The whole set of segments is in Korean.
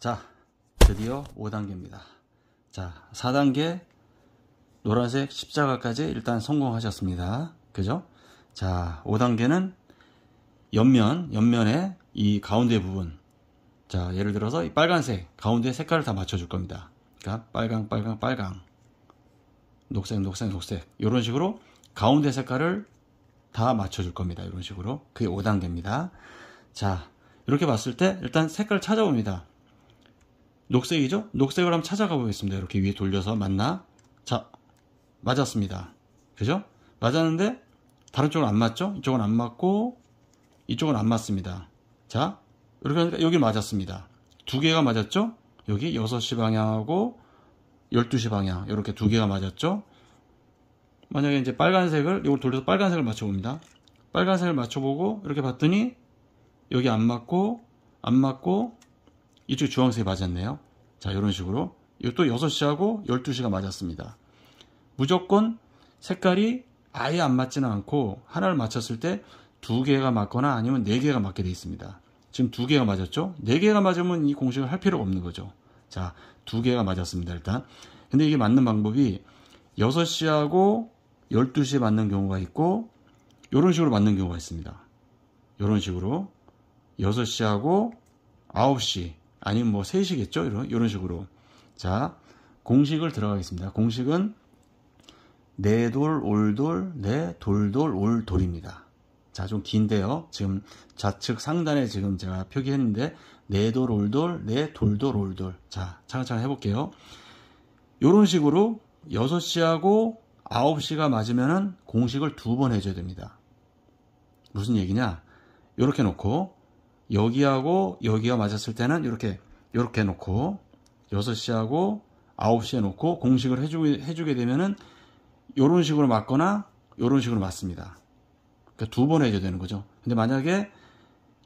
자, 드디어 5단계입니다. 자, 4단계 노란색 십자가까지 일단 성공하셨습니다. 그죠? 자, 5단계는 옆면, 옆면의 이 가운데 부분. 자, 예를 들어서 이 빨간색, 가운데 색깔을 다 맞춰줄 겁니다. 그러니까 빨강, 빨강, 빨강. 녹색, 녹색, 녹색. 이런 식으로 가운데 색깔을 다 맞춰줄 겁니다. 이런 식으로. 그게 5단계입니다. 자, 이렇게 봤을 때 일단 색깔 찾아옵니다. 녹색이죠? 녹색을 한번 찾아가 보겠습니다. 이렇게 위에 돌려서 맞나? 자, 맞았습니다. 그죠? 맞았는데 다른 쪽은 안 맞죠? 이쪽은 안 맞고 이쪽은 안 맞습니다. 자, 이렇게 하니까 여기 맞았습니다. 두 개가 맞았죠? 여기 6시 방향하고 12시 방향 이렇게 두 개가 맞았죠? 만약에 이제 빨간색을 이걸 돌려서 빨간색을 맞춰봅니다. 빨간색을 맞춰보고 이렇게 봤더니 여기 안 맞고 안 맞고 이쪽 주황색이 맞았네요. 자, 이런 식으로. 이것도 6시하고 12시가 맞았습니다. 무조건 색깔이 아예 안 맞지는 않고 하나를 맞췄을 때 두 개가 맞거나 아니면 네 개가 맞게 돼 있습니다. 지금 두 개가 맞았죠? 네 개가 맞으면 이 공식을 할 필요가 없는 거죠. 자, 두 개가 맞았습니다, 일단. 근데 이게 맞는 방법이 6시하고 12시에 맞는 경우가 있고 이런 식으로 맞는 경우가 있습니다. 이런 식으로 6시하고 9시 아니면 뭐 셋이겠죠? 이런, 이런 식으로. 자, 공식을 들어가겠습니다. 공식은 내돌, 올돌, 내, 돌돌, 올돌입니다. 자, 좀 긴데요. 지금 좌측 상단에 지금 제가 표기했는데, 내돌, 올돌, 내, 돌돌, 올돌. 자, 차근차근 해볼게요. 요런 식으로 6시하고 9시가 맞으면은 공식을 두 번 해줘야 됩니다. 무슨 얘기냐? 이렇게 놓고 여기하고 여기가 맞았을 때는 이렇게 이렇게 놓고 6시하고 9시에 놓고 공식을 해주게, 해주게 되면은 이런 식으로 맞거나 이런 식으로 맞습니다. 그러니까 두번 해줘야 되는 거죠. 근데 만약에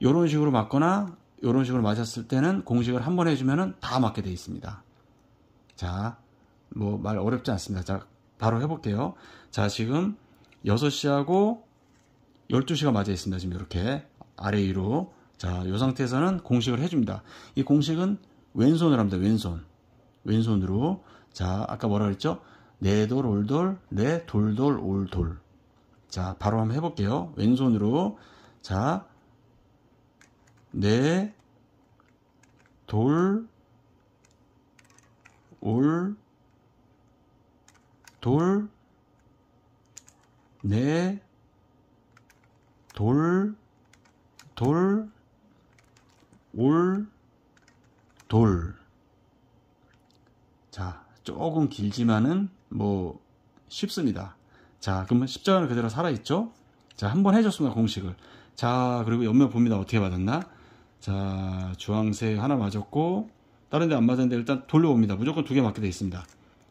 이런 식으로 맞거나 이런 식으로 맞았을 때는 공식을 한 번 해주면은 다 맞게 돼 있습니다. 자, 뭐 말 어렵지 않습니다. 자, 바로 해볼게요. 자, 지금 6시하고 12시가 맞아 있습니다. 지금 이렇게 아래 위로 자, 이 상태에서는 공식을 해줍니다. 이 공식은 왼손으로 합니다. 왼손. 왼손으로. 자, 아까 뭐라 그랬죠? 내돌, 올돌, 내, 돌 돌, 올돌. 자, 바로 한번 해볼게요. 왼손으로. 자, 내, 돌, 올, 돌, 내, 돌, 돌, 올, 돌. 자, 조금 길지만은 뭐 쉽습니다. 자, 그러면 십자가는 그대로 살아있죠? 자, 한번 해줬습니다, 공식을. 자, 그리고 옆면 봅니다. 어떻게 맞았나? 자, 주황색 하나 맞았고, 다른 데안 맞았는데 일단 돌려봅니다. 무조건 두 개 맞게 돼 있습니다.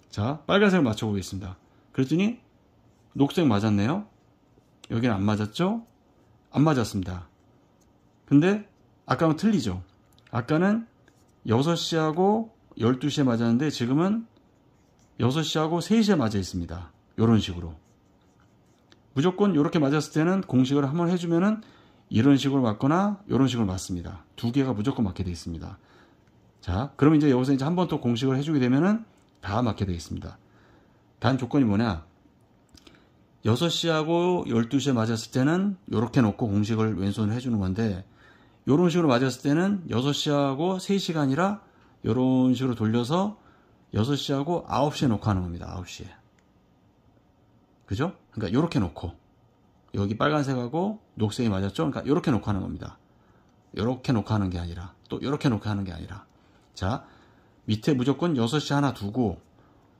자, 빨간색을 맞춰보겠습니다. 그랬더니, 녹색 맞았네요? 여기는 안 맞았죠? 안 맞았습니다. 근데, 아까는 틀리죠. 아까는 6시하고 12시에 맞았는데 지금은 6시하고 3시에 맞아 있습니다. 이런 식으로. 무조건 이렇게 맞았을 때는 공식을 한번 해주면은 이런 식으로 맞거나 이런 식으로 맞습니다. 두 개가 무조건 맞게 되어 있습니다. 자, 그럼 이제 여기서 이제 한번 또 공식을 해주게 되면은 다 맞게 되어 있습니다. 단 조건이 뭐냐? 6시하고 12시에 맞았을 때는 이렇게 놓고 공식을 왼손으로 해주는 건데 이런 식으로 맞았을 때는 6시하고 3시간이라 이런 식으로 돌려서 6시하고 9시에 녹화하는 겁니다. 9시에. 그죠? 그러니까 이렇게 놓고 여기 빨간색하고 녹색이 맞았죠? 그러니까 이렇게 녹화하는 겁니다. 이렇게 녹화하는 게 아니라 또 이렇게 녹화하는 게 아니라 자 밑에 무조건 6시 하나 두고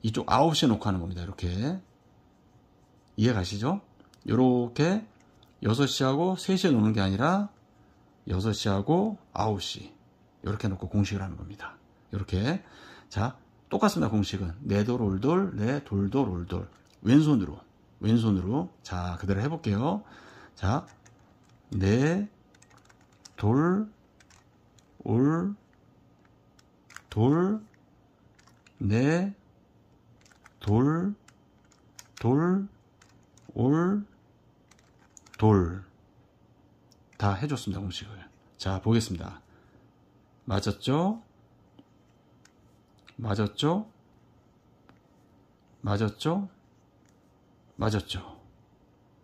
이쪽 9시에 녹화하는 겁니다. 이렇게 이해 가시죠? 이렇게 6시하고 3시에 노는 게 아니라 6시하고 9시 이렇게 놓고 공식을 하는 겁니다. 이렇게 자 똑같습니다. 공식은 내돌올돌 내돌돌올돌 왼손으로 왼손으로 자 그대로 해볼게요. 자 내돌 올, 돌, 내, 돌, 돌, 올, 돌. 다 해줬습니다. 공식을. 자, 보겠습니다. 맞았죠? 맞았죠? 맞았죠? 맞았죠?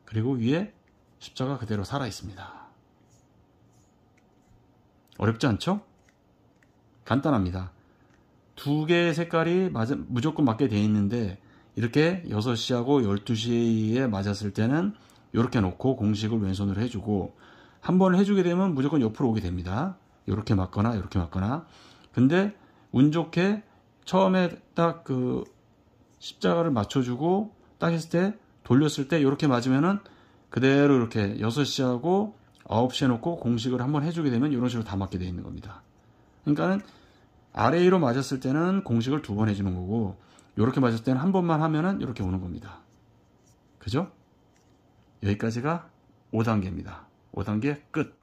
그리고 위에 십자가 그대로 살아 있습니다. 어렵지 않죠? 간단합니다. 두 개의 색깔이 맞, 무조건 맞게 되어 있는데 이렇게 6시하고 12시에 맞았을 때는 이렇게 놓고 공식을 왼손으로 해주고 한번 해주게 되면 무조건 옆으로 오게 됩니다. 이렇게 맞거나 이렇게 맞거나. 근데 운 좋게 처음에 딱 그 십자가를 맞춰주고 딱 했을 때 돌렸을 때 이렇게 맞으면은 그대로 이렇게 6시하고 9시에 놓고 공식을 한번 해주게 되면 이런 식으로 다 맞게 되어 있는 겁니다. 그러니까는 아래로 맞았을 때는 공식을 두 번 해주는 거고 이렇게 맞았을 때는 한 번만 하면은 이렇게 오는 겁니다. 그죠? 여기까지가 5단계입니다. 5단계 끝.